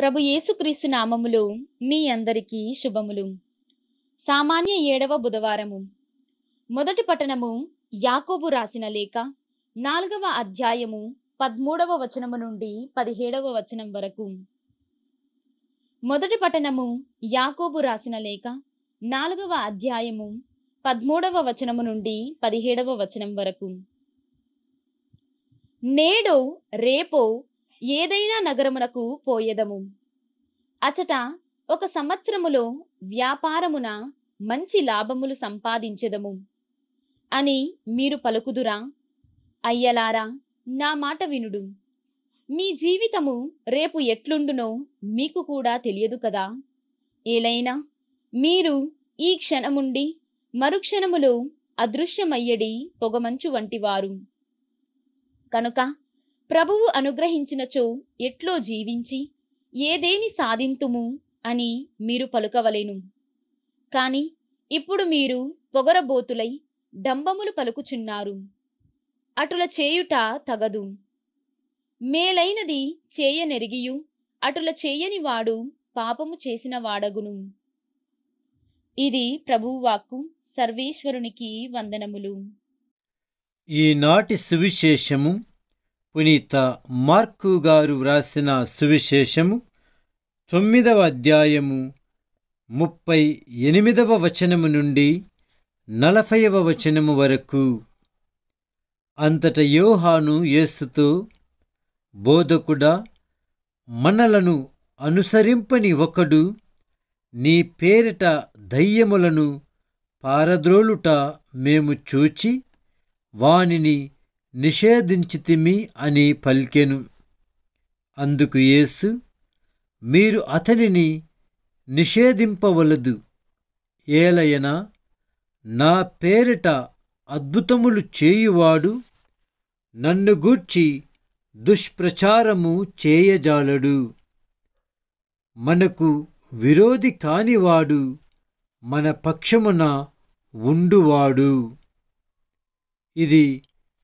ప్రభు యేసుక్రీస్తు నామములు మీ అందరికీ శుభములు సామాన్య ఏడవ బుధవారము మొదటి పట్టణము యాకోబు రాసిన లేఖ నాలుగవ అధ్యాయము పద్మూడవ వచనము నుండి పదిహేడవ వచనం వరకు మొదటి పట్టణము యాకోబు రాసిన లేఖ నాలుగవ అధ్యాయము పద్మూడవ వచనము నుండి పదిహేడవ వచనం వరకు నేడు రేపో ఏదైనా నగరమునకు పోయేదము అచట ఒక సంవత్సరములో వ్యాపారమున మంచి లాభములు సంపాదించెదము అని మీరు పలుకుదురా అయ్యలారా నా మాట వినుడు మీ జీవితము రేపు ఎట్లుండునో మీకు కూడా తెలియదు కదా ఏలైనా మీరు ఈ క్షణముండి మరుక్షణములో అదృశ్యమయ్యడి పొగమంచు వంటివారు కనుక ప్రభువు అనుగ్రహించినచో ఎట్లో జీవించి ఏదేని సాధింతుము అని మీరు పలుకవలేను కాని ఇప్పుడు మీరు పొగరబోతులై డంబములు పలుకుచున్నారు అటుల చేయుట తగదు మేలైనది చేయనెరిగియు అటుల చేయని వాడు పాపము చేసిన వాడగును ఇది ప్రభువాక్కు సర్వేశ్వరునికి వందనములు ఈనాటి సువిశేషము పునీత మార్కు గారు వ్రాసిన సువిశేషము తొమ్మిదవ అధ్యాయము ముప్పై ఎనిమిదవ వచనము నుండి నలభైవ వచనము వరకు అంతట యోహాను యేసుతో బోధకుడా మనలను అనుసరింపని ఒకడు నీ పేరిట దయ్యములను పారద్రోలుట మేము చూచి వానిని నిషేధించితిమి అని పలికెను అందుకు యేసు మీరు అతనిని నిషేధింపవలదు ఏలయన నా పేరిట అద్భుతములు చేయువాడు నన్ను గూర్చి దుష్ప్రచారము చేయజాలడు మనకు విరోధి కానివాడు మన పక్షమున ఉండువాడు ఇది